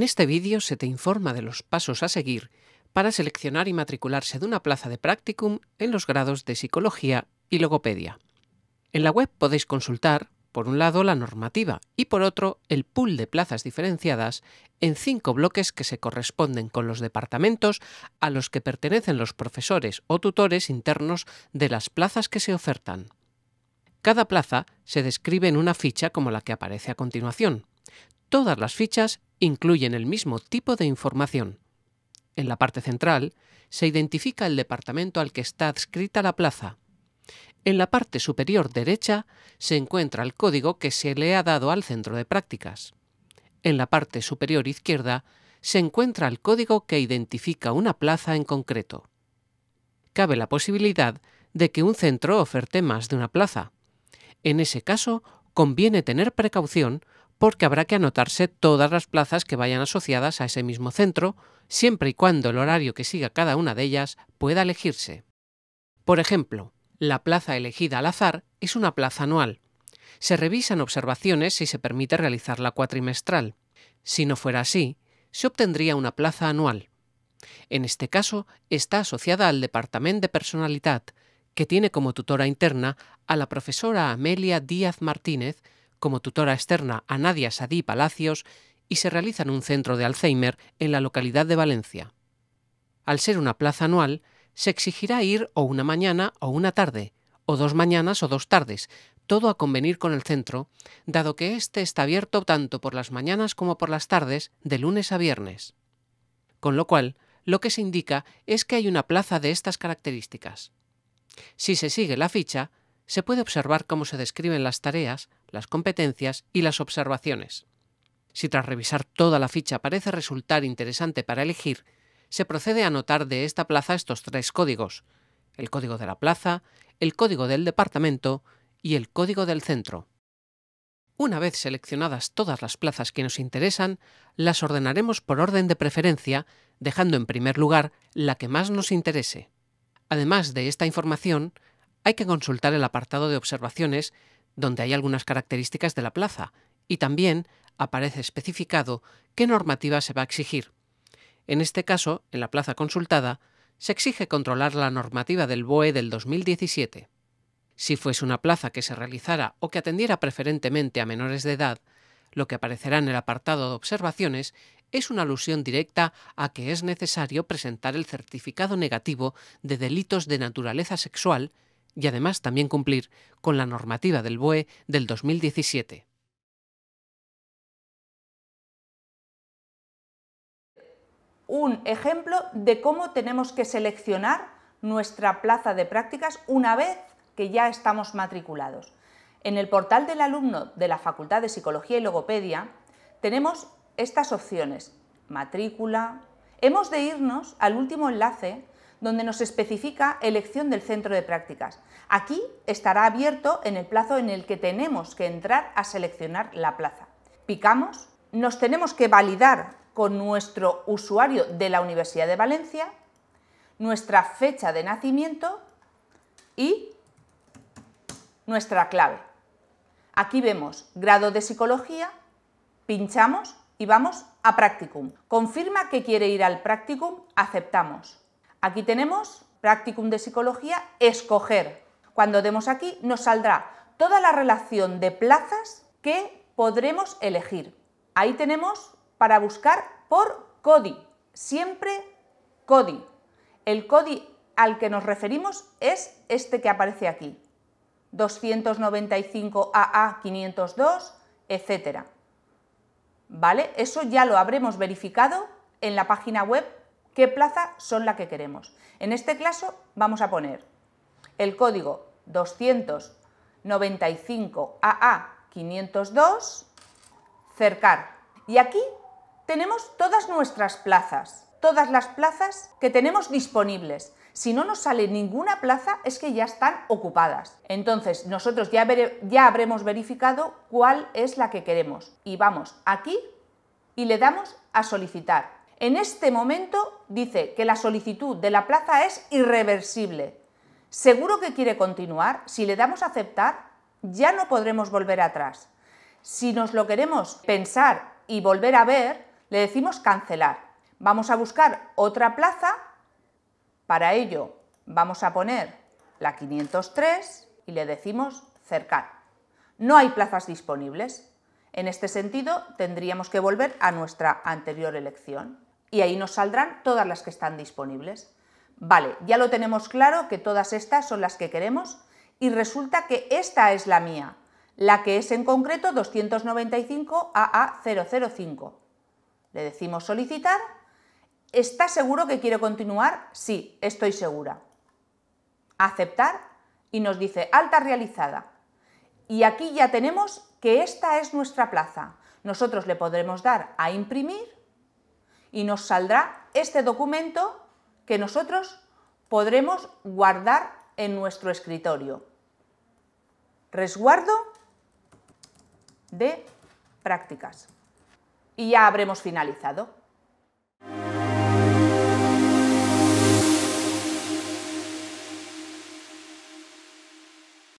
En este vídeo se te informa de los pasos a seguir para seleccionar y matricularse de una plaza de practicum en los grados de Psicología y Logopedia. En la web podéis consultar, por un lado, la normativa y por otro, el pool de plazas diferenciadas en cinco bloques que se corresponden con los departamentos a los que pertenecen los profesores o tutores internos de las plazas que se ofertan. Cada plaza se describe en una ficha como la que aparece a continuación. Todas las fichas incluyen el mismo tipo de información. En la parte central se identifica el departamento al que está adscrita la plaza. En la parte superior derecha se encuentra el código que se le ha dado al centro de prácticas. En la parte superior izquierda se encuentra el código que identifica una plaza en concreto. Cabe la posibilidad de que un centro oferte más de una plaza. En ese caso, conviene tener precaución porque habrá que anotarse todas las plazas que vayan asociadas a ese mismo centro, siempre y cuando el horario que siga cada una de ellas pueda elegirse. Por ejemplo, la plaza elegida al azar es una plaza anual. Se revisan observaciones si se permite realizar la cuatrimestral. Si no fuera así, se obtendría una plaza anual. En este caso, está asociada al Departamento de Personalidad, que tiene como tutora interna a la profesora Amelia Díaz Martínez, como tutora externa a Nadia Sadí Palacios y se realiza en un centro de Alzheimer en la localidad de Valencia. Al ser una plaza anual, se exigirá ir o una mañana o una tarde, o dos mañanas o dos tardes, todo a convenir con el centro, dado que éste está abierto tanto por las mañanas como por las tardes, de lunes a viernes. Con lo cual, lo que se indica es que hay una plaza de estas características. Si se sigue la ficha, se puede observar cómo se describen las tareas, las competencias y las observaciones. Si tras revisar toda la ficha parece resultar interesante para elegir, se procede a anotar de esta plaza estos tres códigos, el código de la plaza, el código del departamento y el código del centro. Una vez seleccionadas todas las plazas que nos interesan, las ordenaremos por orden de preferencia, dejando en primer lugar la que más nos interese. Además de esta información, hay que consultar el apartado de observaciones donde hay algunas características de la plaza, y también aparece especificado qué normativa se va a exigir. En este caso, en la plaza consultada, se exige controlar la normativa del BOE del 2017. Si fuese una plaza que se realizara o que atendiera preferentemente a menores de edad, lo que aparecerá en el apartado de observaciones es una alusión directa a que es necesario presentar el certificado negativo de delitos de naturaleza sexual y además también cumplir con la normativa del BOE del 2017. Un ejemplo de cómo tenemos que seleccionar nuestra plaza de prácticas una vez que ya estamos matriculados. En el portal del alumno de la Facultad de Psicología y Logopedia tenemos estas opciones, matrícula. Hemos de irnos al último enlace donde nos especifica elección del centro de prácticas. Aquí estará abierto en el plazo en el que tenemos que entrar a seleccionar la plaza. Picamos, nos tenemos que validar con nuestro usuario de la Universidad de Valencia, nuestra fecha de nacimiento y nuestra clave. Aquí vemos grado de psicología, pinchamos y vamos a practicum. Confirma que quiere ir al practicum, aceptamos. Aquí tenemos practicum de psicología, escoger. Cuando demos aquí nos saldrá toda la relación de plazas que podremos elegir. Ahí tenemos para buscar por CODI, siempre CODI. El CODI al que nos referimos es este que aparece aquí, 295AA502, etc. ¿Vale? Eso ya lo habremos verificado en la página web qué plaza son la que queremos. En este caso vamos a poner el código 295AA502, cercar. Y aquí tenemos todas nuestras plazas, todas las plazas que tenemos disponibles. Si no nos sale ninguna plaza es que ya están ocupadas. Entonces nosotros ya, ya habremos verificado cuál es la que queremos. Y vamos aquí y le damos a solicitar. En este momento dice que la solicitud de la plaza es irreversible. Seguro que quiere continuar. Si le damos a aceptar, ya no podremos volver atrás. Si nos lo queremos pensar y volver a ver, le decimos cancelar. Vamos a buscar otra plaza. Para ello vamos a poner la 503 y le decimos cercar. No hay plazas disponibles. En este sentido, tendríamos que volver a nuestra anterior elección y ahí nos saldrán todas las que están disponibles. Vale, ya lo tenemos claro que todas estas son las que queremos y resulta que esta es la mía, la que es en concreto 295AA005. Le decimos solicitar. ¿Está seguro que quiere continuar? Sí, estoy segura. Aceptar y nos dice alta realizada. Y aquí ya tenemos que esta es nuestra plaza. Nosotros le podremos dar a imprimir y nos saldrá este documento que nosotros podremos guardar en nuestro escritorio. Resguardo de prácticas. Y ya habremos finalizado.